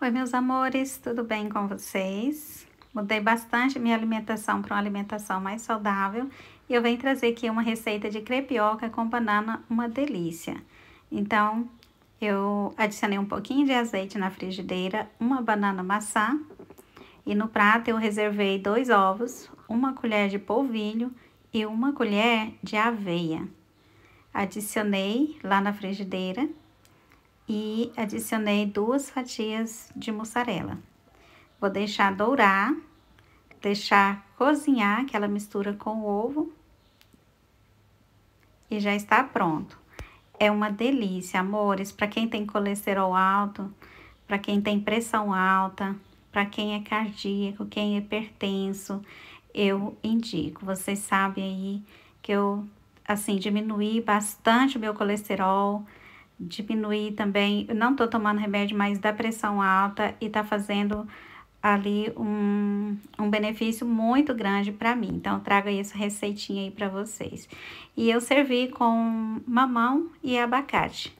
Oi, meus amores, tudo bem com vocês? Mudei bastante minha alimentação para uma alimentação mais saudável e eu venho trazer aqui uma receita de crepioca com banana, uma delícia. Então, eu adicionei um pouquinho de azeite na frigideira, uma banana maçã e no prato eu reservei dois ovos, uma colher de polvilho e uma colher de aveia. Adicionei lá na frigideira e adicionei duas fatias de mussarela. Vou deixar dourar, deixar cozinhar aquela mistura com o ovo e já está pronto. É uma delícia, amores, para quem tem colesterol alto, para quem tem pressão alta, para quem é cardíaco, quem é hipertenso, eu indico. Vocês sabem aí que eu assim diminuí bastante o meu colesterol, diminuir também, não tô tomando remédio, mas da pressão alta e tá fazendo ali um, um benefício muito grande para mim. Então, trago essa receitinha aí para vocês. E eu servi com mamão e abacate.